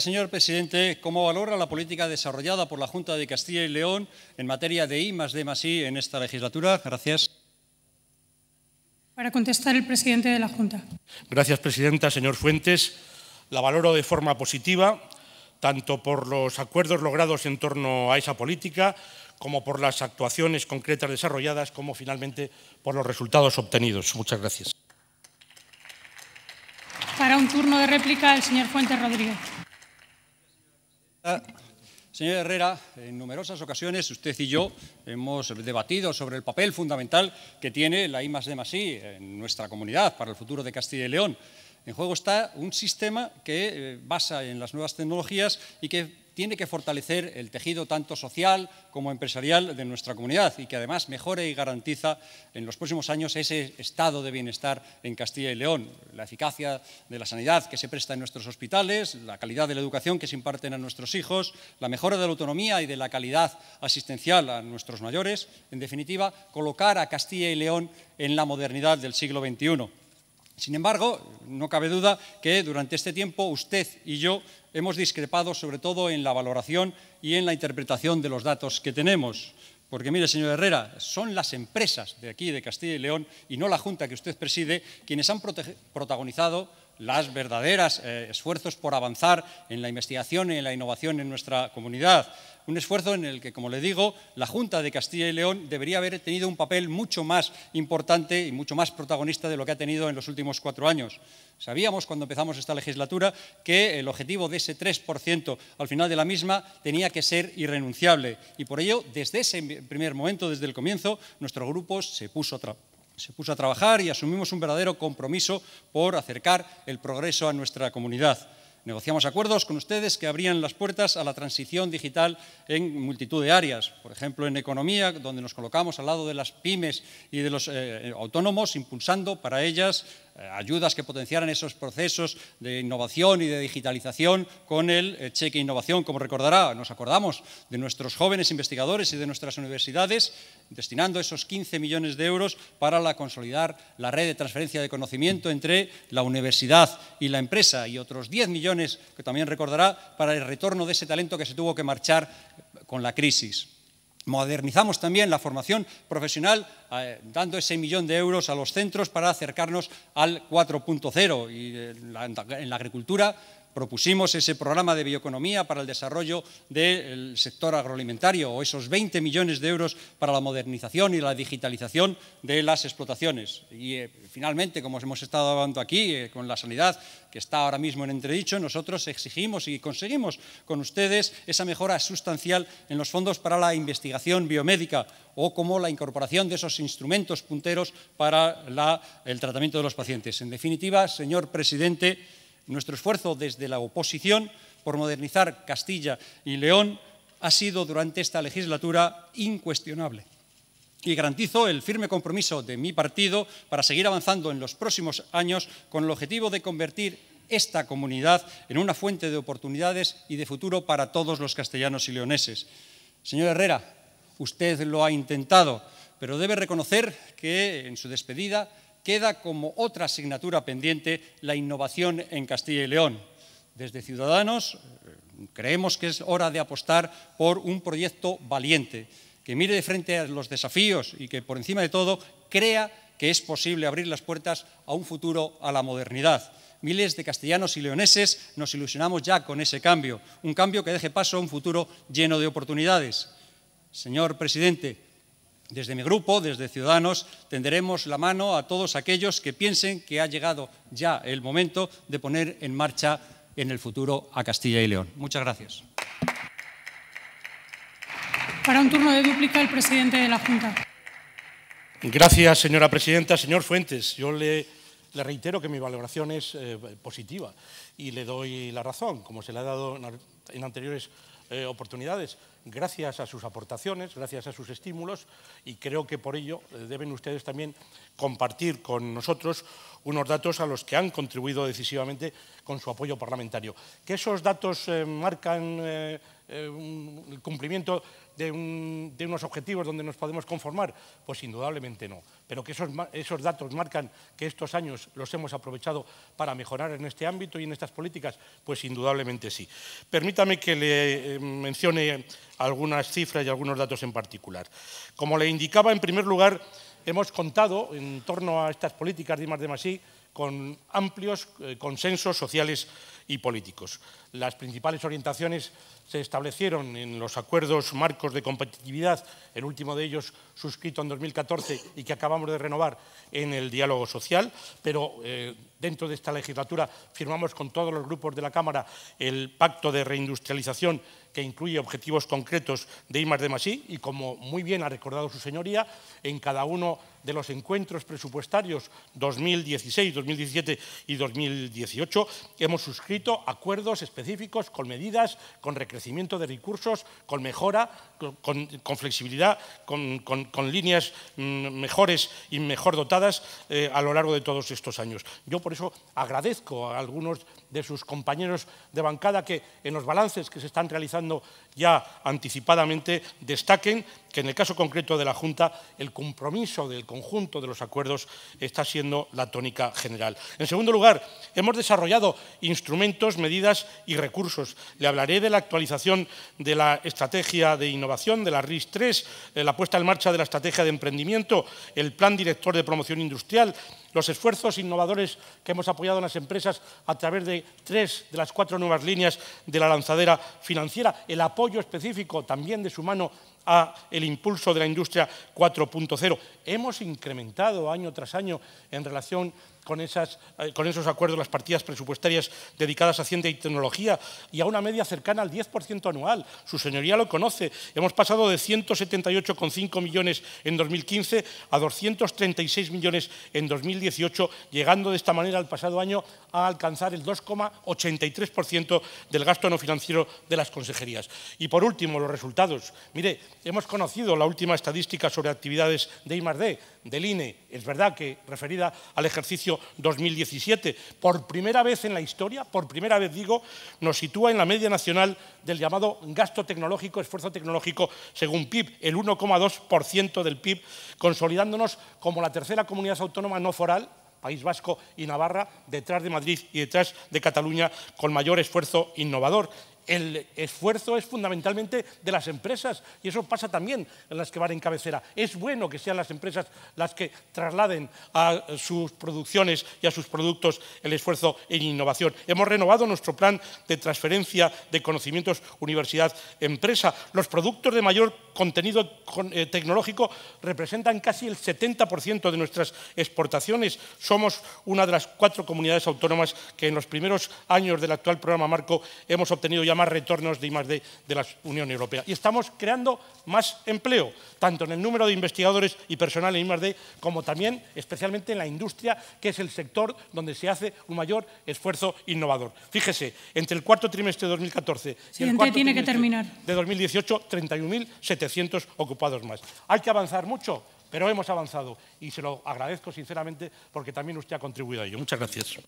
señor presidente, cómo valora la política desarrollada por la Junta de Castilla y León en materia de I más D I en esta legislatura. Gracias. Para contestar el presidente de la Junta. Gracias, presidenta. Señor Fuentes, la valoro de forma positiva, tanto por los acuerdos logrados en torno a esa política, como por las actuaciones concretas desarrolladas, como finalmente por los resultados obtenidos. Muchas gracias. Para un turno de réplica, el señor Fuentes Rodríguez. Señor Herrera, en numerosas ocasiones usted y yo hemos debatido sobre el papel fundamental que tiene la I D en nuestra comunidad para el futuro de Castilla y León. En juego está un sistema que eh, basa en las nuevas tecnologías y que tiene que fortalecer el tejido tanto social como empresarial de nuestra comunidad y que además mejore y garantiza en los próximos años ese estado de bienestar en Castilla y León, la eficacia de la sanidad que se presta en nuestros hospitales, la calidad de la educación que se imparten a nuestros hijos, la mejora de la autonomía y de la calidad asistencial a nuestros mayores, en definitiva, colocar a Castilla y León en la modernidad del siglo XXI. Sin embargo, no cabe duda que durante este tiempo usted y yo hemos discrepado sobre todo en la valoración y en la interpretación de los datos que tenemos. Porque mire, señor Herrera, son las empresas de aquí, de Castilla y León, y no la Junta que usted preside, quienes han protagonizado los verdaderos eh, esfuerzos por avanzar en la investigación y en la innovación en nuestra comunidad un esfuerzo en el que, como le digo, la Junta de Castilla y León debería haber tenido un papel mucho más importante y mucho más protagonista de lo que ha tenido en los últimos cuatro años. Sabíamos cuando empezamos esta legislatura que el objetivo de ese 3% al final de la misma tenía que ser irrenunciable y por ello, desde ese primer momento, desde el comienzo, nuestro grupo se puso a se puso a trabajar y asumimos un verdadero compromiso por acercar el progreso a nuestra comunidad. Negociamos acuerdos con ustedes que abrían las puertas a la transición digital en multitud de áreas, por ejemplo en economía, donde nos colocamos al lado de las pymes y de los eh, autónomos, impulsando para ellas eh, ayudas que potenciaran esos procesos de innovación y de digitalización con el eh, cheque innovación, como recordará, nos acordamos de nuestros jóvenes investigadores y de nuestras universidades, destinando esos 15 millones de euros para consolidar la red de transferencia de conocimiento entre la universidad y la empresa, y otros 10 millones, que también recordará, para el retorno de ese talento que se tuvo que marchar con la crisis. Modernizamos también la formación profesional eh, dando ese millón de euros a los centros para acercarnos al 4.0 y eh, en la agricultura propusimos ese programa de bioeconomía para el desarrollo del sector agroalimentario o esos 20 millones de euros para la modernización y la digitalización de las explotaciones. Y eh, finalmente, como hemos estado hablando aquí eh, con la sanidad, que está ahora mismo en entredicho, nosotros exigimos y conseguimos con ustedes esa mejora sustancial en los fondos para la investigación biomédica o como la incorporación de esos instrumentos punteros para el tratamiento de los pacientes. En definitiva, señor presidente, nuestro esfuerzo desde la oposición por modernizar Castilla y León ha sido durante esta legislatura incuestionable. Y garantizo el firme compromiso de mi partido para seguir avanzando en los próximos años con el objetivo de convertir esta comunidad en una fuente de oportunidades y de futuro para todos los castellanos y leoneses. Señor Herrera, usted lo ha intentado, pero debe reconocer que en su despedida queda como otra asignatura pendiente la innovación en Castilla y León. Desde Ciudadanos eh, creemos que es hora de apostar por un proyecto valiente, que mire de frente a los desafíos y que por encima de todo crea que es posible abrir las puertas a un futuro a la modernidad. Miles de castellanos y leoneses nos ilusionamos ya con ese cambio, un cambio que deje paso a un futuro lleno de oportunidades. Señor presidente, desde mi grupo, desde Ciudadanos, tenderemos la mano a todos aquellos que piensen que ha llegado ya el momento de poner en marcha en el futuro a Castilla y León. Muchas gracias. Para un turno de el presidente de la Junta. Gracias, señora presidenta. Señor Fuentes, yo le le reitero que mi valoración es eh, positiva y le doy la razón, como se le ha dado en anteriores eh, oportunidades, gracias a sus aportaciones, gracias a sus estímulos y creo que por ello eh, deben ustedes también compartir con nosotros unos datos a los que han contribuido decisivamente con su apoyo parlamentario. Que esos datos marcan el cumplimiento de, unos objetivos donde nos podemos conformar? Pues indudablemente no. Pero que esos, datos marcan que estos años los hemos aprovechado para mejorar en este ámbito y en estas políticas, pues indudablemente sí. Permítame que le eh, mencione algunas cifras y algunos datos en particular. Como le indicaba, en primer lugar, hemos contado en torno a estas políticas de más de Masí con amplios eh, consensos sociales y políticos. Las principales orientaciones se establecieron en los acuerdos marcos de competitividad, el último de ellos suscrito en 2014 y que acabamos de renovar en el diálogo social, pero eh, dentro de esta legislatura firmamos con todos los grupos de la Cámara el pacto de reindustrialización que incluye objetivos concretos de I y como muy bien ha recordado su señoría, en cada uno de los encuentros presupuestarios 2016, 2017 y 2018 hemos suscrito acuerdos específicos con medidas, con recreación de recursos, con mejora, con, flexibilidad, con, líneas mm, mejores y mejor dotadas eh, a lo largo de todos estos años. Yo por eso agradezco a algunos de sus compañeros de bancada que en los balances que se están realizando ya anticipadamente destaquen que en el caso concreto de la Junta el compromiso del conjunto de los acuerdos está siendo la tónica general. En segundo lugar, hemos desarrollado instrumentos, medidas y recursos. Le hablaré de la actualización de la estrategia de innovación, de la RIS 3, de eh, la puesta en marcha de la estrategia de emprendimiento, el plan director de promoción industrial, los esfuerzos innovadores que hemos apoyado en las empresas a través de tres de las cuatro nuevas líneas de la lanzadera financiera, el apoyo específico también de su mano a el impulso de la industria 4.0. Hemos incrementado año tras año en relación eh, con, esos acuerdos las partidas presupuestarias dedicadas a ciencia y tecnología y a una media cercana al 10% anual. Su señoría lo conoce. Hemos pasado de 178,5 millones en 2015 a 236 millones en 2018, llegando de esta manera al pasado año a alcanzar el 2,83% del gasto no financiero de las consejerías. Y por último, los resultados. Mire, hemos conocido la última estadística sobre actividades de I+.D. del INE. Es verdad que referida al ejercicio 2017. Por primera vez en la historia, por primera vez digo, nos sitúa en la media nacional del llamado gasto tecnológico, esfuerzo tecnológico según PIB, el 1,2% del PIB, consolidándonos como la tercera comunidad autónoma no foral País Vasco y Navarra, detrás de Madrid y detrás de Cataluña, con mayor esfuerzo innovador el esfuerzo es fundamentalmente de las empresas y eso pasa también en las que van en cabecera. Es bueno que sean las empresas las que trasladen a sus producciones y a sus productos el esfuerzo en innovación. Hemos renovado nuestro plan de transferencia de conocimientos universidad-empresa. Los productos de mayor contenido eh, tecnológico representan casi el 70% de nuestras exportaciones. Somos una de las cuatro comunidades autónomas que en los primeros años del actual programa Marco hemos obtenido ya más retornos de I+D de la Unión Europea. Y estamos creando más empleo, tanto en el número de investigadores y personal en I+D, como también especialmente en la industria, que es el sector donde se hace un mayor esfuerzo innovador. Fíjese, entre el cuarto trimestre de 2014 y el cuarto tiene de 2018, 31.700 ocupados más. Hay que avanzar mucho, pero hemos avanzado y se lo agradezco sinceramente porque también usted ha contribuido a ello. Muchas gracias.